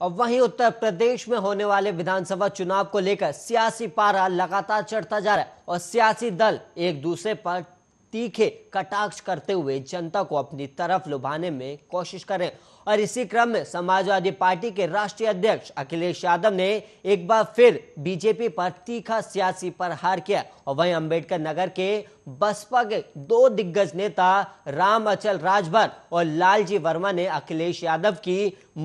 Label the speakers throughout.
Speaker 1: और वहीं उत्तर प्रदेश में होने वाले विधानसभा चुनाव को लेकर सियासी पारा लगातार चढ़ता जा रहा है और सियासी दल एक दूसरे पर तीखे कटाक्ष करते हुए जनता को अपनी तरफ लुभाने में कोशिश कर रहे हैं और इसी क्रम में समाजवादी पार्टी के राष्ट्रीय अध्यक्ष अखिलेश यादव ने एक बार फिर बीजेपी पर तीखा सियासी प्रहार किया और वहीं अंबेडकर नगर के बसपा के दो दिग्गज नेता राम अचल राजभर और लालजी वर्मा ने अखिलेश यादव की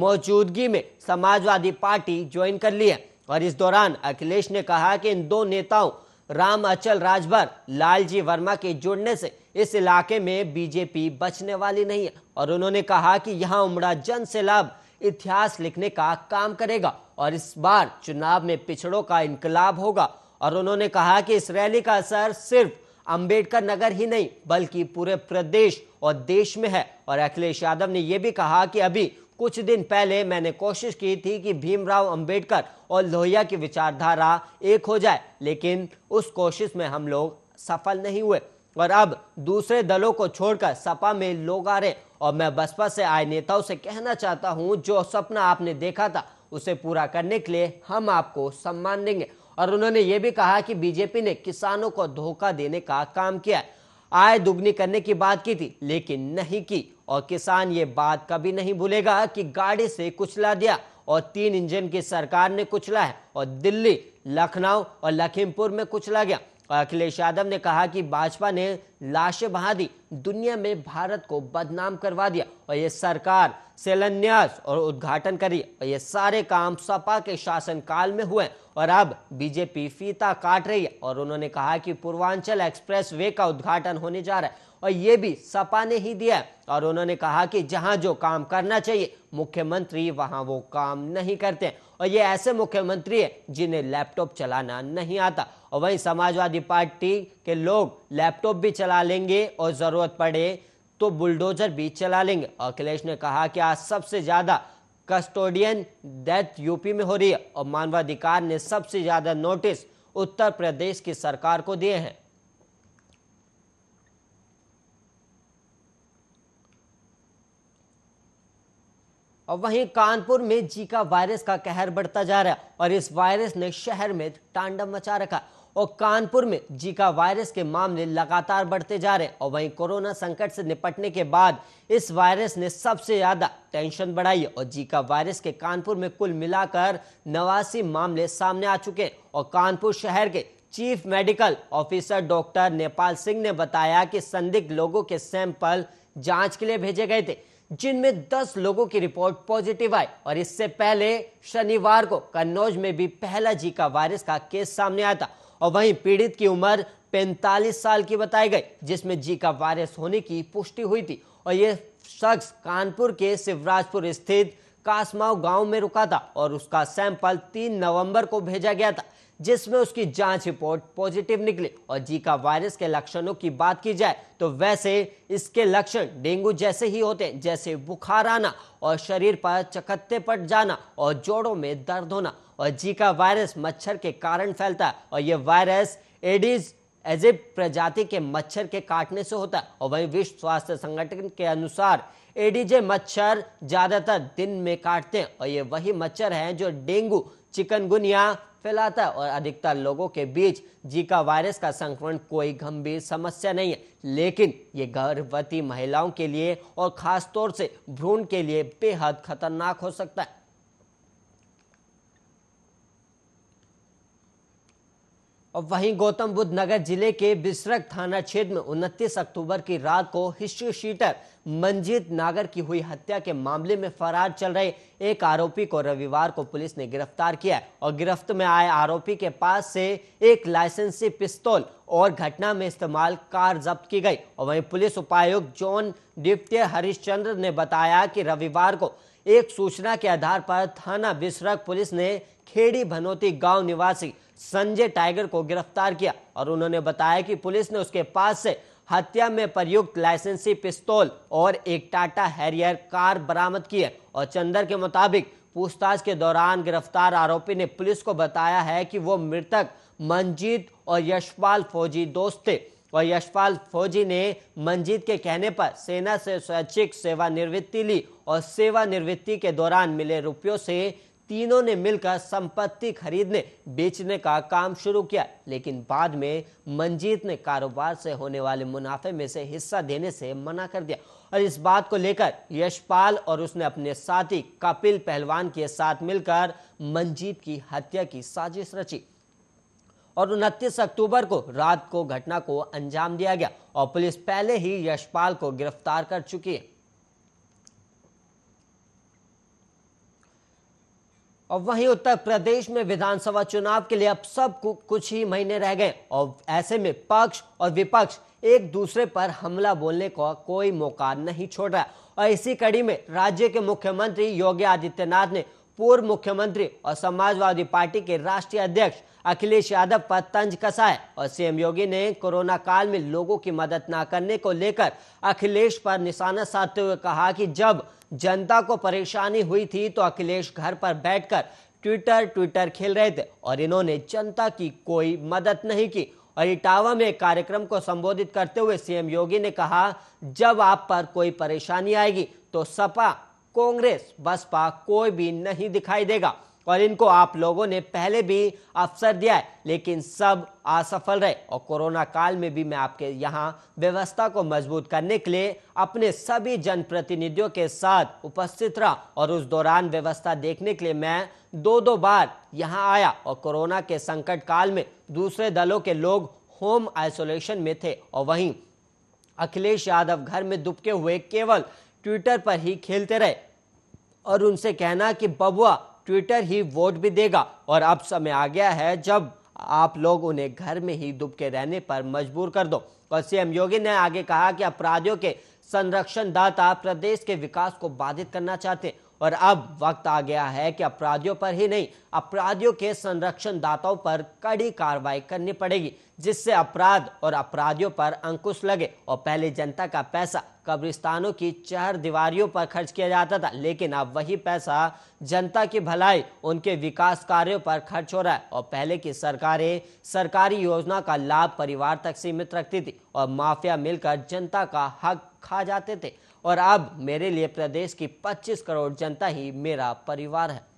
Speaker 1: मौजूदगी में समाजवादी पार्टी ज्वाइन कर ली है और इस दौरान अखिलेश ने कहा कि इन दो नेताओं राम अचल राजभर लालजी वर्मा के जुड़ने से इस इलाके में बीजेपी बचने वाली नहीं है और उन्होंने कहा कि यहां उमड़ा जन सैलाब इतिहास लिखने का काम करेगा और इस बार चुनाव में पिछड़ों का इनकलाब होगा और उन्होंने कहा कि इस रैली का असर सिर्फ अंबेडकर नगर ही नहीं बल्कि पूरे प्रदेश और देश में है और अखिलेश यादव ने यह भी कहा कि अभी कुछ दिन पहले मैंने कोशिश की थी कि भीमराव अंबेडकर और लोहिया की विचारधारा एक हो जाए लेकिन उस कोशिश में हम लोग सफल नहीं हुए और अब दूसरे दलों को छोड़कर सपा में लोग आ रहे और मैं बसपा से आए नेताओं से कहना चाहता हूं जो सपना आपने देखा था उसे पूरा करने के लिए हम आपको सम्मान देंगे और उन्होंने ये भी कहा कि बीजेपी ने किसानों को धोखा देने का काम किया है आय दुगनी करने की बात की थी लेकिन नहीं की और किसान ये बात कभी नहीं भूलेगा कि गाड़ी से कुचला दिया और तीन इंजन की सरकार ने कुचला है और दिल्ली लखनऊ और लखीमपुर में कुचला गया अखिलेश यादव ने कहा कि भाजपा ने लाशें बहा दी दुनिया में भारत को बदनाम करवा दिया और ये सरकार शिलान्यास और उद्घाटन करी और ये सारे काम सपा के शासनकाल में हुए और अब बीजेपी फीता काट रही है और उन्होंने कहा कि पूर्वांचल एक्सप्रेस वे का उद्घाटन होने जा रहा है और ये भी सपा ने ही दिया और उन्होंने कहा कि जहां जो काम करना चाहिए मुख्यमंत्री वहां वो काम नहीं करते और ये ऐसे मुख्यमंत्री है जिन्हें लैपटॉप चलाना नहीं आता और वहीं समाजवादी पार्टी कि लोग लैपटॉप भी चला लेंगे और ज़रूरत पड़े तो बुलडोजर भी चला लेंगे अखिलेश ने कहा कि आज सबसे ज़्यादा कस्टोडियन डेथ यूपी में हो रही है और मानवाधिकार ने सबसे ज़्यादा नोटिस उत्तर प्रदेश की सरकार को दिए हैं और वहीं कानपुर में जीका वायरस का कहर बढ़ता जा रहा है और इस वायरस ने शहर में तांडव मचा रखा और कानपुर में जीका वायरस के मामले लगातार बढ़ते जा रहे हैं और वहीं कोरोना संकट से निपटने के बाद इस वायरस ने सबसे ज्यादा टेंशन बढ़ाई है और जीका वायरस के कानपुर में कुल मिलाकर नवासी मामले सामने आ चुके हैं और कानपुर शहर के chief medical officer doctor Nepal Singh ने बताया कि संदिग्ध लोगों के सैंपल जांच के लिए भेजे गए थे जिनमें 10 लोगों की रिपोर्ट पॉजिटिव आई और इससे पहले शनिवार को कन्नौज में भी पहला जीका वायरस का केस सामने आया था और वहीं पीड़ित की उम्र 45 साल की बताई गई जिसमें जी का वायरस होने की पुष्टि हुई थी और ये शख्स कानपुर के शिवराजपुर स्थित कासमाव गांव में रुका था और उसका सैंपल 3 नवंबर को भेजा गया था जिसमें उसकी जांच रिपोर्ट पॉजिटिव निकली और जीका वायरस के लक्षणों की बात की जाए तो वैसे इसके लक्षण डेंगू जैसे ही होते हैं जैसे बुखार आना और शरीर पर चकत्ते पट जाना और जोड़ों में दर्द होना और जीका वायरस मच्छर के कारण फैलता है और यह वायरस एडिज एजिप प्रजाति के मच्छर के काटने से होता है और वही विश्व स्वास्थ्य संगठन के अनुसार एडीजे मच्छर ज़्यादातर दिन में काटते हैं और ये वही मच्छर हैं जो डेंगू चिकनगुनिया फैलाता है और अधिकतर लोगों के बीच जीका वायरस का संक्रमण कोई गंभीर समस्या नहीं है लेकिन ये गर्भवती महिलाओं के लिए और खासतौर से भ्रूण के लिए बेहद खतरनाक हो सकता है और वहीं गौतम बुद्ध नगर जिले के बिसरक थाना क्षेत्र में 29 अक्टूबर की रात को हिस्ट्री शीटर मंजीत नागर की हुई हत्या के मामले में फरार चल रहे एक आरोपी को रविवार को पुलिस ने गिरफ्तार किया और गिरफ्त में आए आरोपी के पास से एक लाइसेंसी पिस्तौल और घटना में इस्तेमाल कार जब्त की गई और वहीं पुलिस उपायुक्त जॉन डिप्टे हरिश्चंद्र ने बताया कि रविवार को एक सूचना के आधार पर थाना बिसरक पुलिस ने खेड़ी भनोती गांव निवासी संजय टाइगर को गिरफ्तार किया और उन्होंने बताया कि पुलिस ने उसके पास से हत्या में प्रयुक्त लाइसेंसी पिस्तौल और एक टाटा हैरियर कार बरामद की है और चंदर के मुताबिक पूछताछ के दौरान गिरफ्तार आरोपी ने पुलिस को बताया है कि वो मृतक मंजीत और यशपाल फौजी दोस्त थे व यशपाल फौजी ने मंजीत के कहने पर सेना से स्वैच्छिक सेवानिवृत्ति ली और सेवानिवृत्ति के दौरान मिले रुपयों से तीनों ने मिलकर संपत्ति खरीदने बेचने का काम शुरू किया लेकिन बाद में मंजीत ने कारोबार से होने वाले मुनाफे में से हिस्सा देने से मना कर दिया और इस बात को लेकर यशपाल और उसने अपने साथी कपिल पहलवान के साथ मिलकर मंजीत की हत्या की साजिश रची और उनतीस अक्टूबर को रात को घटना को अंजाम दिया गया और पुलिस पहले ही यशपाल को गिरफ्तार कर चुकी है और वहीं उत्तर प्रदेश में विधानसभा चुनाव के लिए अब सब कुछ ही महीने रह गए और ऐसे में पक्ष और विपक्ष एक दूसरे पर हमला बोलने का को कोई मौका नहीं छोड़ रहा और इसी कड़ी में राज्य के मुख्यमंत्री योगी आदित्यनाथ ने पूर्व मुख्यमंत्री और समाजवादी पार्टी के राष्ट्रीय अध्यक्ष अखिलेश यादव पर तंज कसा है और सीएम योगी ने कोरोना काल में लोगों की मदद न करने को लेकर अखिलेश पर निशाना साधते हुए कहा कि जब जनता को परेशानी हुई थी तो अखिलेश घर पर बैठकर ट्विटर ट्विटर खेल रहे थे और इन्होंने जनता की कोई मदद नहीं की और इटावा में एक कार्यक्रम को संबोधित करते हुए सीएम योगी ने कहा जब आप पर कोई परेशानी आएगी तो सपा कांग्रेस बसपा कोई भी नहीं दिखाई देगा और इनको आप लोगों ने पहले भी अवसर दिया है लेकिन सब असफल रहे और कोरोना काल में भी मैं आपके यहाँ व्यवस्था को मजबूत करने के लिए अपने सभी जनप्रतिनिधियों के साथ उपस्थित रहा और उस दौरान व्यवस्था देखने के लिए मैं दो दो बार यहाँ आया और कोरोना के संकट काल में दूसरे दलों के लोग होम आइसोलेशन में थे और वहीं अखिलेश यादव घर में दुबके हुए केवल ट्विटर पर ही खेलते रहे और उनसे कहना कि बबुआ ट्विटर ही वोट भी देगा और अब समय आ गया है जब आप लोग उन्हें घर में ही दुबके रहने पर मजबूर कर दो और सीएम योगी ने आगे कहा कि अपराधियों के संरक्षण दाता प्रदेश के विकास को बाधित करना चाहते हैं और अब वक्त आ गया है कि अपराधियों पर ही नहीं अपराधियों के संरक्षण दाताओं पर कड़ी कार्रवाई करनी पड़ेगी जिससे अपराध और अपराधियों पर अंकुश लगे और पहले जनता का पैसा कब्रिस्तानों की चहर दीवारियों पर खर्च किया जाता था लेकिन अब वही पैसा जनता की भलाई उनके विकास कार्यों पर खर्च हो रहा है और पहले की सरकारें सरकारी योजना का लाभ परिवार तक सीमित रखती थी और माफिया मिलकर जनता का हक खा जाते थे और अब मेरे लिए प्रदेश की 25 करोड़ जनता ही मेरा परिवार है